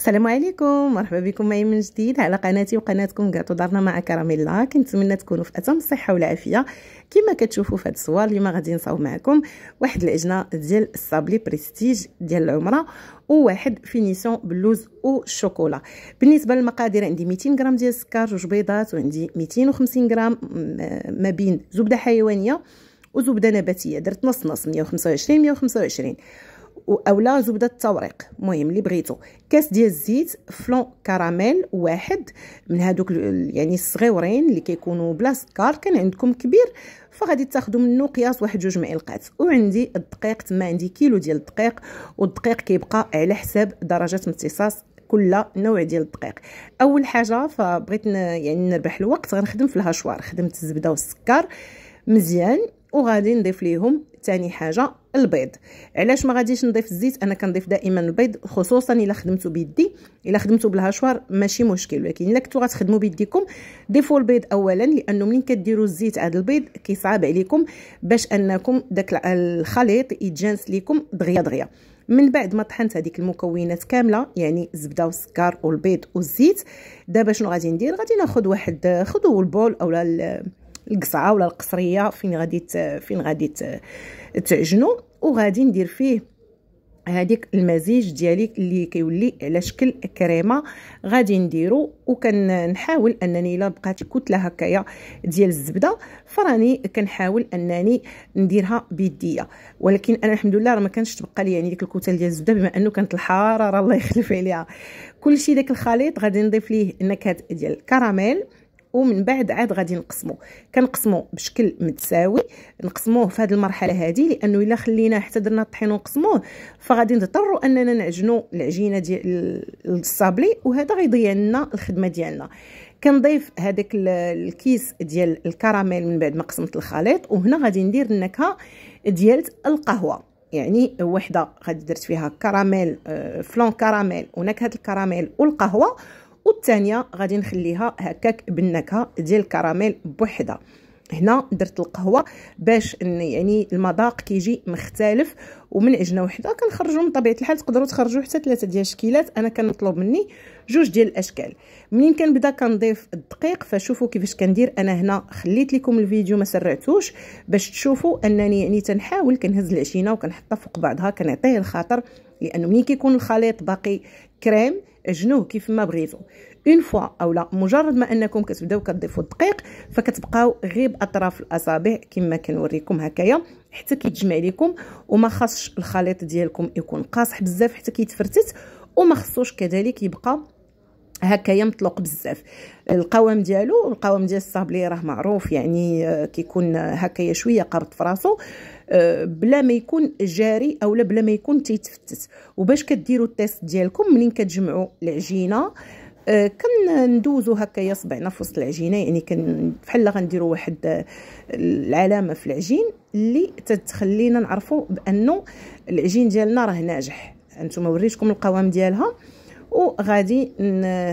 السلام عليكم مرحبا بكم معي من جديد على قناتي وقناتكم كاطو دارنا مع كراميلا كنتمنى تكونوا في اتم الصحه والعافيه كما كتشوفوا في هاد الصور اليوم غادي نصاوب معكم واحد العجنه ديال الصابلي بريستيج ديال العمره وواحد فينيسيون بلوز او شوكولا بالنسبه للمقادير عندي 200 غرام ديال السكر جوج بيضات وعندي 250 غرام ما بين زبده حيوانيه وزبده نباتيه درت نص نص 125 125 او لا زبده التوريق المهم اللي بغيتو كاس ديال الزيت فلون كراميل واحد من هادوك يعني الصغيورين اللي كيكونوا بلا سكر كان عندكم كبير فغادي تاخذوا منه قياس واحد جوج معلقات وعندي الدقيق تما عندي كيلو ديال الدقيق والدقيق كيبقى على حساب درجه امتصاص كل نوع ديال الدقيق اول حاجه فبغيت يعني نربح الوقت غنخدم في الهشوار خدمت الزبده والسكر مزيان وغادي نضيف ليهم ثاني حاجه البيض علاش ما غاديش نضيف الزيت انا كنضيف دائما البيض خصوصا الا خدمتو بيدي الا خدمتو بالهشوار ماشي مشكل ولكن الا كنتو غتخدموا بيديكم ضيفوا البيض اولا لانه ملي كديروا الزيت عاد البيض كيصعب عليكم باش انكم داك الخليط يتجانس ليكم دغيا دغيا من بعد ما طحنت هذيك المكونات كامله يعني الزبده والسكر والبيض والزيت دابا شنو غادي ندير غادي ناخذ واحد خذوا البول اولا القصعه ولا القصريه فين غادي فين غادي تعجنو وغادي ندير فيه هذيك المزيج ديالي اللي كيولي على شكل كريمه غادي نديرو وكنحاول انني الا بقات كتله هكايا ديال الزبده فراني كنحاول انني نديرها بيديا ولكن انا الحمد لله راه ما كانش تبقى لي يعني ديك الكتل ديال الزبده بما انه كانت الحراره الله يخلف عليها كلشي داك الخليط غادي نضيف ليه نكهه ديال الكراميل ومن بعد عاد غادي نقسمو كنقسمو بشكل متساوي نقسموه في هذه المرحله هذه لانه الا خليناه حتى درنا الطحين ونقسموه فغادي نضطروا اننا نعجنوا العجينه ديال الصابلي وهذا غيضيع لنا الخدمه ديالنا كنضيف هذاك الكيس ديال الكراميل من بعد ما قسمت الخليط وهنا غادي ندير النكهه ديال القهوه يعني وحده غادي درت فيها كراميل آه، فلون كراميل ونكهه الكراميل والقهوه والثانيه غادي نخليها هكاك بالنكهه ديال الكراميل بوحدها هنا درت القهوه باش يعني المذاق كيجي مختلف ومن عجنه وحده كنخرجوا من طبيعه الحال تقدروا تخرجوا حتى ثلاثه ديال الشكيلات انا كنطلب مني جوج ديال الاشكال منين كنبدا كنضيف الدقيق فشوفوا كيفاش كندير انا هنا خليت لكم الفيديو ما سرعتوش باش تشوفوا انني يعني تنحاول كنهز العجينه وكنحطها فوق بعضها كنعطيه الخاطر لانه ملي كيكون الخليط باقي كريم جنوه كيف ما بغيتو اون فوا اولا مجرد ما انكم كتبداو كتضيفوا الدقيق فكتبقاو غير باطراف الاصابع كما كنوريكم هكايا حتى كيتجمع لكم وما خاصش الخليط ديالكم يكون قاصح بزاف حتى كيتفرتت وما خصوش كذلك يبقى هكايا يمطلق بزاف القوام ديالو القوام ديال الصابلي راه معروف يعني آه، كيكون هكايا شويه قرط في راسو آه، بلا ما يكون جاري اولا بلا ما يكون تيتفتت وباش كديروا التيست ديالكم منين كتجمعوا العجينه آه، كندوزو هكايا صبعنا في وسط العجينه يعني كن بحال غنديروا واحد العلامه في العجين اللي تتخلينا نعرفوا بانه العجين ديالنا راه ناجح انتم وريتكم القوام ديالها وغادي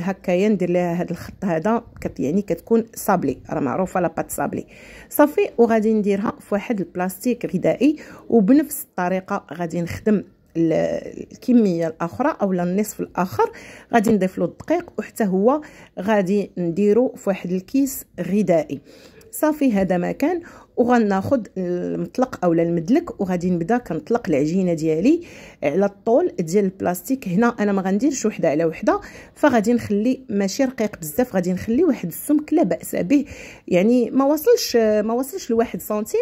هكايا ندير لها هذا الخط هذا كت يعني كتكون صابلي راه معروفه لاباط صابلي صافي وغادي نديرها في واحد البلاستيك غذائي وبنفس الطريقه غادي نخدم الكميه الاخرى اولا النصف الاخر غادي نضيف له الدقيق وحتى هو غادي نديرو في واحد الكيس غذائي صافي هذا ما كان وغناخد المطلق اولا المدلك وغادي نبدا كنطلق العجينه ديالي على الطول ديال البلاستيك هنا انا ما غنديرش وحده على وحده فغادي نخلي ماشي رقيق بزاف غادي نخلي واحد السمك لا باس به يعني ما وصلش ما وصلش لواحد سنتيم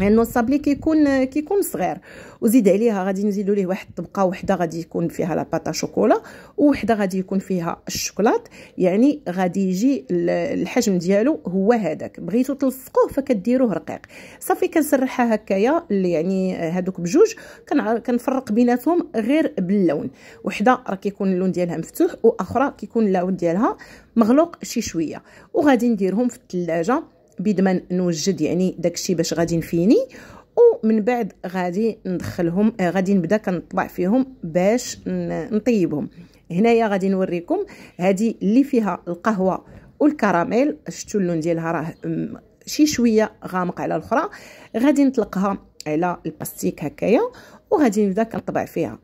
لانه الصابلي كيكون كيكون صغير وزيد عليها غادي نزيدوا ليه واحد الطبقه وحده غادي يكون فيها لاباطا شوكولا وحده غادي يكون فيها الشوكولات يعني غادي يجي الحجم ديالو هو هذاك بغيتو تلصقوه فكديروه رقيق صافي كنسرحها هكايا يعني هادوك بجوج كنفرق بيناتهم غير باللون وحده راه كيكون اللون ديالها مفتوح واخرى كيكون اللون ديالها مغلوق شي شويه وغادي نديرهم في الثلاجه بيد نوجد يعني داكشي باش غادي نفيني ومن بعد غادي ندخلهم آه، غادي نبدا كنطبع فيهم باش نطيبهم هنايا غادي نوريكم هذه اللي فيها القهوه والكراميل شفتوا اللون ديالها راه شي شويه غامق على الاخرى غادي نطلقها على البلاستيك هكايا وغادي نبدا كنطبع فيها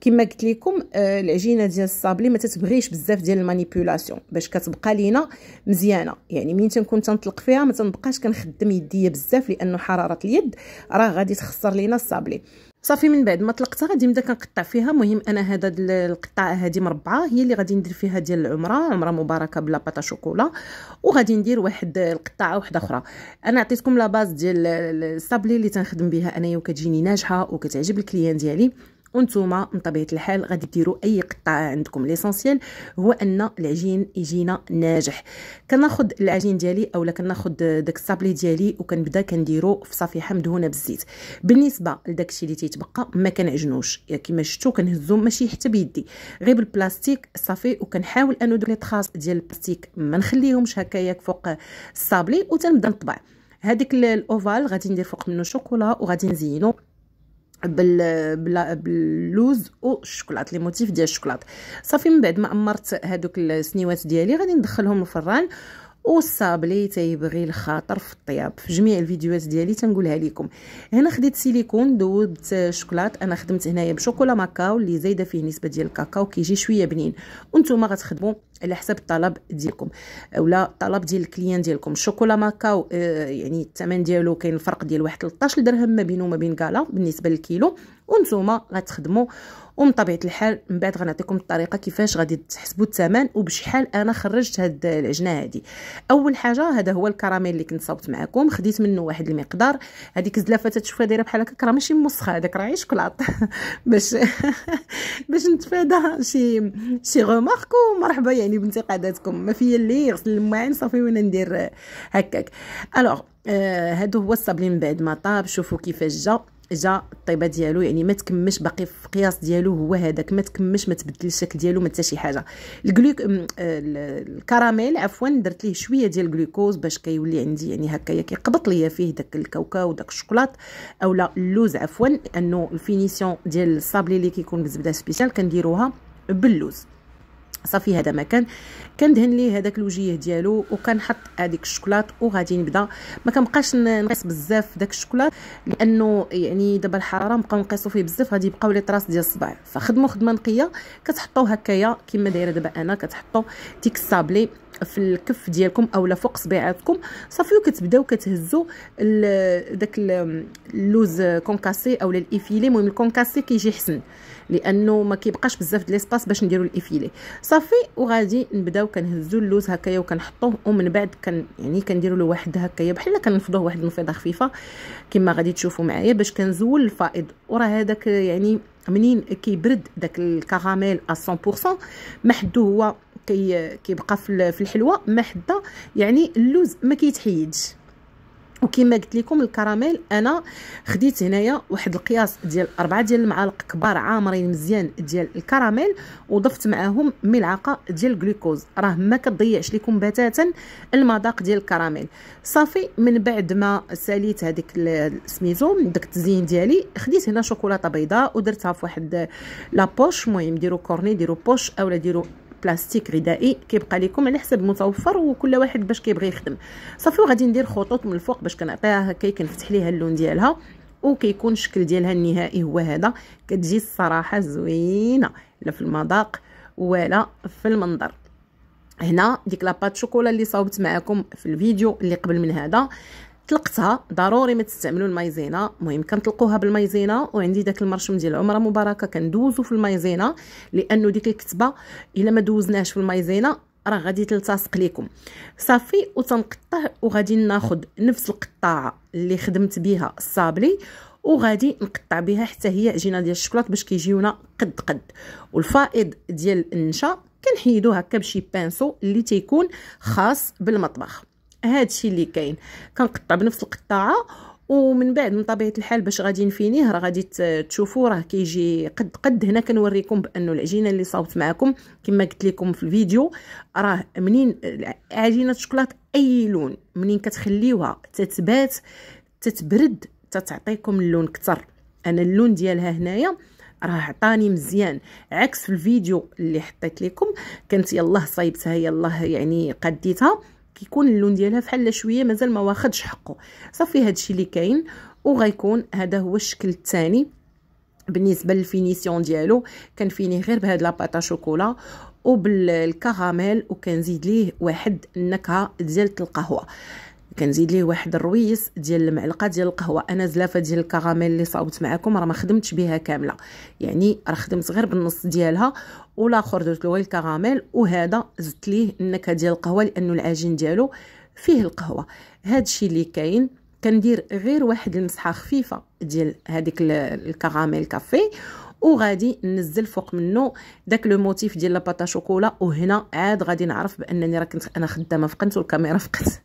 كما قلت لكم آه، العجينه ديال الصابلي ما تتبغيش بزاف ديال المانيبيولاسيون باش كتبقى لينا مزيانه يعني منين تنكون تنطلق فيها ما تنبقاش كنخدم يديا بزاف لانه حراره اليد راه غادي تخسر لينا الصابلي صافي من بعد ما طلقتها غادي نبدا كنقطع فيها مهم انا هذا القطعه هذه مربعه هي اللي غادي ندير فيها ديال العمره عمره مباركه بلا باتا شوكولا وغادي ندير واحد القطعه واحده اخرى انا عطيتكم لا باز ديال الصابلي اللي تنخدم بها انايا وكتجيني ناجحه وكتعجب الكليان ديالي وانتوما من طبيعه الحال غادي ديروا اي قطاعه عندكم ليسونسييل هو ان العجين يجينا ناجح كناخذ العجين ديالي اولا كناخذ داك الصابلي ديالي وكنبدا كنديرو في صفيحه مدهونه بالزيت بالنسبه لداك الشيء اللي تيتبقى ما كنعجنوش يعني كما شفتوا كنهزو ماشي حتى بيدي غير بالبلاستيك صافي وكنحاول انو دوك لي تراس ديال البلاستيك ما نخليهمش هكاياك فوق الصابلي وتنبدا نطبع هذيك الاوفال غادي ندير فوق منه شوكولا وغادي نزينو بال باللوز او والشوكولاط لي موتيف ديال الشوكولاط صافي من بعد ما امرت هذوك السنيوات ديالي غادي ندخلهم الفران والصابلي تيبغي الخاطر في الطياب في جميع الفيديوهات ديالي تنقولها لكم هنا خديت سيليكون دوبت شوكولات انا خدمت هنايا بشوكولا ماكاو اللي زايده فيه نسبه ديال الكاكاو كيجي شويه بنين وانتم غتخدموا على حسب الطلب ديالكم ولا الطلب ديال الكليان ديالكم الشوكولا ماكاو آه يعني الثمن ديالو كاين الفرق ديال واحد 13 درهم ما بينه وما بين كالا بالنسبه للكيلو وانتم غتخدموا ومن طبيعه الحال من بعد غنعطيكم الطريقه كيفاش غادي تحسبوا الثمن وبشحال انا خرجت هاد العجنه هادي اول حاجه هذا هو الكراميل اللي كنت صوبت معكم خديت منه واحد المقدار هذيك الزلافه تتشوفها دايره بحال هكا راه ماشي موسخه هذاك راه شكلاط باش باش نتفادى شي شي غومارك ومرحبا يعني بانتقاداتكم ما فيا اللي يغسل الماعين صافي وانا ندير هكاك الوغ آه هادو هو الصابلي من بعد ما طاب شوفوا كيفاش جا جا الطيبه ديالو يعني ما تكمش باقي في القياس ديالو هو هذاك ما تكمش ما تبدل الشكل ديالو ما حتى شي حاجه الجلوك الكراميل عفوا درت ليه شويه ديال الجلوكوز باش كيولي عندي يعني هكايا كيقبط ليا فيه داك الكاوكاو داك الشوكولات اولا اللوز عفوا انه الفينيسيون ديال الصابلي اللي كيكون بالزبده سبيسيال كنديروها باللوز صافي هذا ما كان كندهن ليه هذاك الوجيه ديالو وكنحط هذيك الشوكولات وغادي نبدا ما كنبقاش نقيس بزاف داك الشوكولات لانه يعني دابا الحراره نبقاو نقيسو فيه بزاف غادي يبقاو لي طراس ديال الصباع فخدموا خدمه نقيه كتحطوا هكايا كما دايره دابا انا كتحطوا ديك الصابلي في الكف ديالكم اولا فوق صبيعاتكم صافي وكتبداو كتهزوا داك اللوز كونكاسي اولا الايفيلي المهم الكونكاسي كيجي حسن لانه ما كيبقاش بزاف ديال ليسباس باش نديرو الافيلي صافي وغادي نبداو كنهزو اللوز هكايا وكنحطوه ومن بعد كن يعني كنديروا له واحد هكايا بحال كنفضوه واحد المفيضه خفيفه كما غادي تشوفوا معايا باش كنزول الفائض وراه هذاك يعني منين كيبرد داك الكراميل 100% ما حدو هو كيبقى كي في الحلوه ما حدا يعني اللوز ما كيتحيدش وكما قلت لكم الكراميل انا خديت هنايا واحد القياس ديال أربعة ديال المعالق كبار عامرين مزيان ديال الكراميل وضفت معاهم ملعقه ديال الجلوكوز راه ما كتضيعش لكم بتاتا المذاق ديال الكراميل صافي من بعد ما ساليت هذيك سميتو داك التزيين ديالي خديت هنا شوكولاته بيضاء ودرتها في واحد لابوش المهم ديروا كورني ديروا بوش اولا ديروا بلاستيك غذائي كيبقى لكم على حسب المتوفر وكل واحد باش كيبغي يخدم صافي وغادي ندير خطوط من الفوق باش كنعطيها هكا كنفتح ليها اللون ديالها وكيكون الشكل ديالها النهائي هو هذا كتجي الصراحه زوينه لا في المذاق ولا في المنظر هنا ديك لاباط شوكولا اللي صاوبت معكم في الفيديو اللي قبل من هذا طلقتها ضروري ما تستعملوا المايزينا المهم كنطلقوها بالمايزينا وعندي داك المرشم ديال عمره مباركه كندوزو في المايزينا لانه ديك الكتبه الا ما دوزناهش في المايزينا راه غادي تلتصق لكم صافي وتنقطع وغادي ناخذ نفس القطاعه اللي خدمت بها الصابلي وغادي نقطع بها حتى هي عجينه ديال الشكلاط باش كيجيونا قد قد والفائض ديال النشا كنحيدو هكا بشي بانسو اللي تيكون خاص بالمطبخ هادشي اللي كاين كنقطع بنفس القطاعه ومن بعد من طبيعه الحال باش غادي نفينيه راه غادي تشوفوا راه كيجي قد قد هنا كنوريكم بانه العجينه اللي صاوبت معكم كما قلت لكم في الفيديو راه منين عجينه الشوكولاط اي لون منين كتخليوها تتبات تتبرد تتعطيكم اللون كتر انا اللون ديالها هنايا راه عطاني مزيان عكس في الفيديو اللي حطيت لكم كانت يلاه صايبتها يلاه يعني قديتها كيكون اللون ديالها فحال شويه مازال ما واخدش حقه صافي هادشي اللي كاين وغيكون هذا هو الشكل الثاني بالنسبه للفينيسيون ديالو كنفينيه غير بهاد لاباطا شوكولا وبالكراميل وكنزيد ليه واحد النكهه ديال القهوه كنزيد ليه واحد الرويس ديال المعلقه ديال القهوه انا زلافه ديال الكراميل اللي صاوبت معكم راه ما خدمتش بها كامله يعني راه خدمت غير بالنص ديالها والاخر درت له الكراميل وهذا زدت ليه النكهه ديال القهوه لانه العجين ديالو فيه القهوه هذا الشيء اللي كاين كندير غير واحد المسحه خفيفه ديال هذيك الكراميل كافي وغادي ننزل فوق منه داك لو موتيف ديال لاباطا شوكولا وهنا عاد غادي نعرف بانني راه كنت انا خدامه فقنت والكاميرا فقت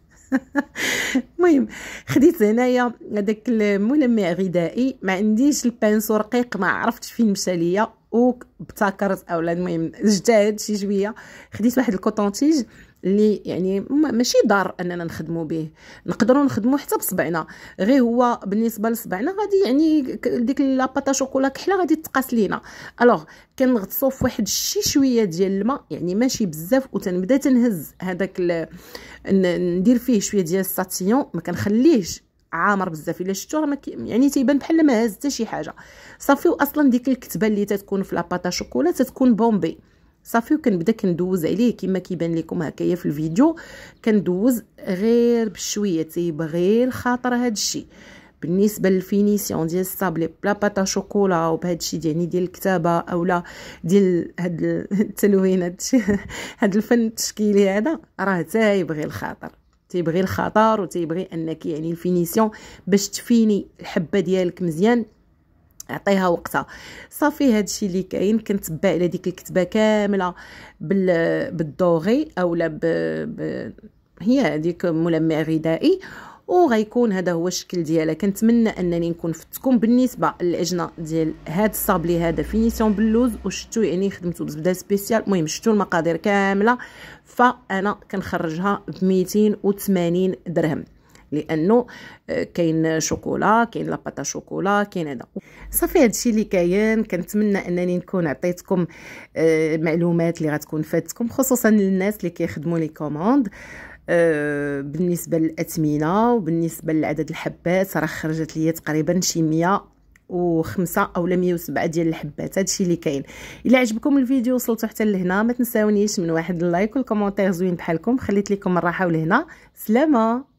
المهم خديت هنايا هذاك الملمع غذائي ما عنديش البانسو رقيق ما عرفتش فين مشى ليا وابتكرت اولا المهم جداد شي شويه خديت واحد الكوطونتيج اللي يعني ماشي ضار اننا نخدمو به نقدروا نخدمو حتى بصبعنا غير هو بالنسبه لصبعنا غادي يعني ديك لاباطا شوكولا كحله غادي تقاس لينا الوغ كنغطسو في واحد الشي شويه ديال الماء يعني ماشي بزاف وتنبدا تنهز هذاك ندير فيه شويه ديال الساتيون ما كنخليهش عامر بزاف الا شفتو راه يعني تيبان بحال ما هز حتى شي حاجه صافي واصلا ديك الكتبه اللي تتكون في لاباطا شوكولا تتكون بومبي صافي وكنبدا كندوز عليه كما كيبان لكم هكايا في الفيديو كندوز غير بشويه تيبغي غير الخاطر هذا الشيء بالنسبه للفينيسيون ديال الصابلي بلا باتا شوكولا وبهذا الشيء يعني ديال الكتابه اولا ديال هاد التلوينات هاد الفن التشكيلي هذا راه تيبغي الخاطر تيبغي الخاطر وتيبغي انك يعني الفينيسيون باش تفيني الحبه ديالك مزيان اعطيها وقتها صافي هادشي اللي كاين كنتبع على ديك الكتبه كامله بال بالدوغي اولا ب... ب... هي هذيك ملمع غذائي وغيكون هذا هو الشكل ديالها كنتمنى انني نكون فتكم بالنسبه للعجنه ديال هاد الصابلي هذا فينيسيون باللوز وشتو يعني خدمته بزبده سبيسيال المهم شتو المقادير كامله فانا كنخرجها ب 280 درهم لانه آه، كاين شوكولا كاين لاباتا شوكولا كاين هذا صافي هادشي اللي كاين كنتمنى انني نكون عطيتكم آه، معلومات اللي غتكون فاتكم خصوصا للناس اللي كيخدموا لي كوموند آه، بالنسبه للاثمنه وبالنسبه لعدد الحبات راه خرجت ليا تقريبا شي 100 وخمسة اولا سبعة ديال الحبات هادشي اللي كاين الا عجبكم الفيديو وصلتو حتى لهنا ما تنساونيش من واحد اللايك والكومونتير زوين بحالكم خليت لكم الراحه ولهنا سلامه